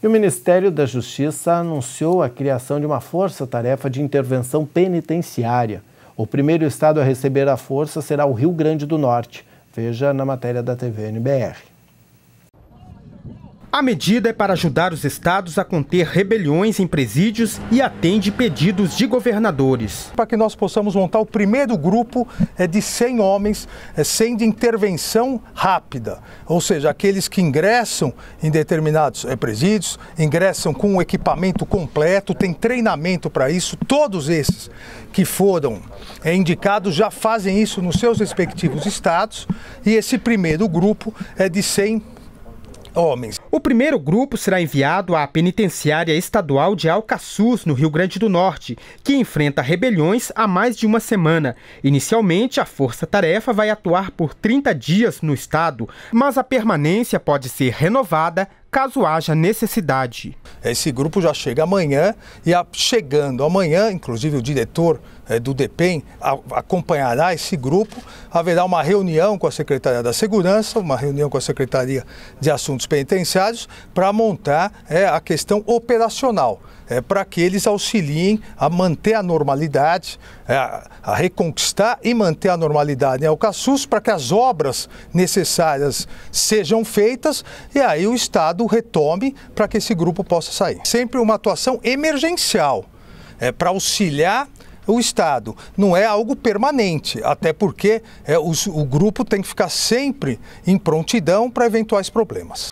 E o Ministério da Justiça anunciou a criação de uma força-tarefa de intervenção penitenciária. O primeiro estado a receber a força será o Rio Grande do Norte. Veja na matéria da TV NBR. A medida é para ajudar os estados a conter rebeliões em presídios e atende pedidos de governadores. Para que nós possamos montar o primeiro grupo é de 100 homens, sem é de intervenção rápida, ou seja, aqueles que ingressam em determinados é, presídios, ingressam com o equipamento completo, tem treinamento para isso. Todos esses que foram indicados já fazem isso nos seus respectivos estados e esse primeiro grupo é de 100 homens. O primeiro grupo será enviado à penitenciária estadual de Alcaçuz, no Rio Grande do Norte, que enfrenta rebeliões há mais de uma semana. Inicialmente, a Força Tarefa vai atuar por 30 dias no estado, mas a permanência pode ser renovada caso haja necessidade. Esse grupo já chega amanhã e a, chegando amanhã, inclusive o diretor é, do DEPEN a, acompanhará esse grupo, haverá uma reunião com a Secretaria da Segurança, uma reunião com a Secretaria de Assuntos Penitenciários para montar é, a questão operacional. É, para que eles auxiliem a manter a normalidade, é, a reconquistar e manter a normalidade em Alcaçuz, para que as obras necessárias sejam feitas e aí o Estado Estado retome para que esse grupo possa sair. Sempre uma atuação emergencial, é, para auxiliar o Estado. Não é algo permanente, até porque é, o grupo tem que ficar sempre em prontidão para eventuais problemas.